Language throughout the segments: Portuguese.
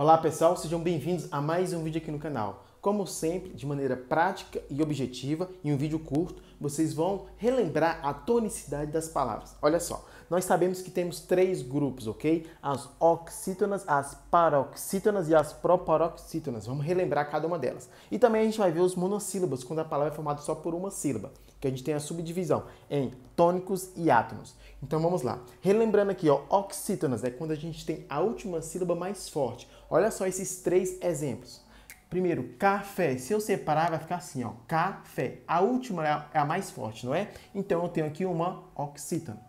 Olá pessoal, sejam bem-vindos a mais um vídeo aqui no canal. Como sempre, de maneira prática e objetiva, em um vídeo curto, vocês vão relembrar a tonicidade das palavras. Olha só, nós sabemos que temos três grupos, ok? As oxítonas, as paroxítonas e as proparoxítonas. Vamos relembrar cada uma delas. E também a gente vai ver os monossílabos, quando a palavra é formada só por uma sílaba, que a gente tem a subdivisão em tônicos e átonos. Então vamos lá. Relembrando aqui, ó, oxítonas é quando a gente tem a última sílaba mais forte. Olha só esses três exemplos. Primeiro, café. Se eu separar, vai ficar assim, ó. Café. A última é, é a mais forte, não é? Então eu tenho aqui uma oxítona.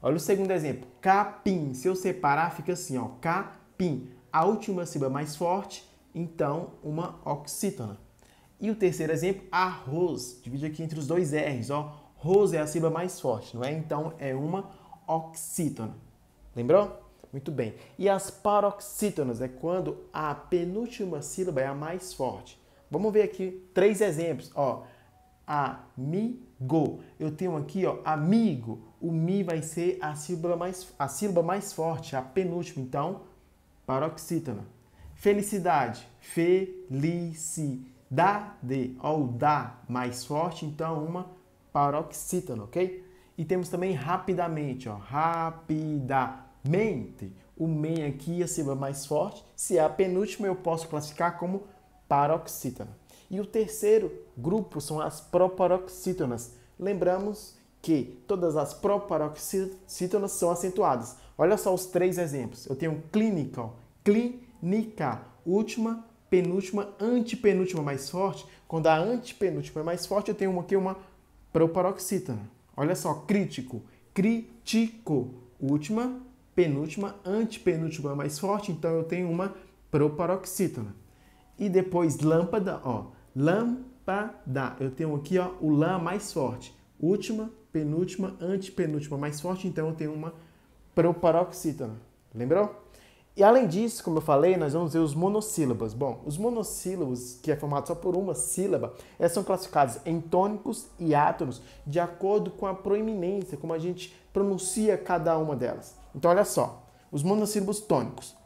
Olha o segundo exemplo. Capim. Se eu separar, fica assim, ó. Capim. A última sílaba mais forte, então uma oxítona. E o terceiro exemplo, arroz. Divide aqui entre os dois R's, ó. Rose é a sílaba mais forte, não é? Então é uma oxítona. Lembrou? Muito bem. E as paroxítonas é quando a penúltima sílaba é a mais forte. Vamos ver aqui três exemplos. Ó, amigo. Eu tenho aqui, ó, amigo. O mi vai ser a sílaba mais, a sílaba mais forte, a penúltima. Então, paroxítona. Felicidade. Felicidade. Ó, o da mais forte. Então, uma paroxítona, ok? E temos também rapidamente, ó, rápida mente. O men aqui ia ser mais forte. Se é a penúltima, eu posso classificar como paroxítona. E o terceiro grupo são as proparoxítonas. Lembramos que todas as proparoxítonas são acentuadas. Olha só os três exemplos. Eu tenho clinical, clínica, última, penúltima, antepenúltima mais forte. Quando a antepenúltima é mais forte, eu tenho aqui é uma proparoxítona. Olha só, crítico, crítico, última, penúltima, antepenúltima mais forte, então eu tenho uma proparoxítona. E depois lâmpada, ó, lâmpada. Eu tenho aqui, ó, o lã mais forte. Última, penúltima, antepenúltima mais forte, então eu tenho uma proparoxítona. Lembrou? E além disso, como eu falei, nós vamos ver os monossílabos. Bom, os monossílabos, que é formado só por uma sílaba, elas é, são classificados em tônicos e átonos de acordo com a proeminência, como a gente pronuncia cada uma delas. Então, olha só. Os monossílabos tônicos.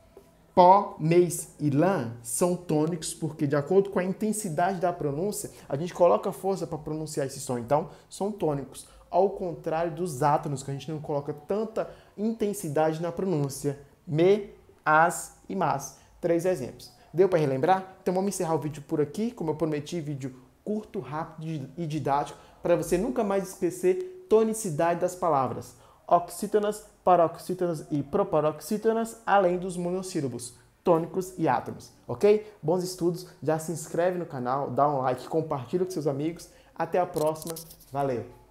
Pó, mês e lã são tônicos porque, de acordo com a intensidade da pronúncia, a gente coloca força para pronunciar esse som. Então, são tônicos. Ao contrário dos átonos, que a gente não coloca tanta intensidade na pronúncia. Me, as e mas. Três exemplos. Deu para relembrar? Então vamos encerrar o vídeo por aqui. Como eu prometi, vídeo curto, rápido e didático para você nunca mais esquecer tonicidade das palavras oxítonas, paroxítonas e proparoxítonas, além dos monossílabos tônicos e átomos, ok? Bons estudos, já se inscreve no canal, dá um like, compartilha com seus amigos. Até a próxima, valeu!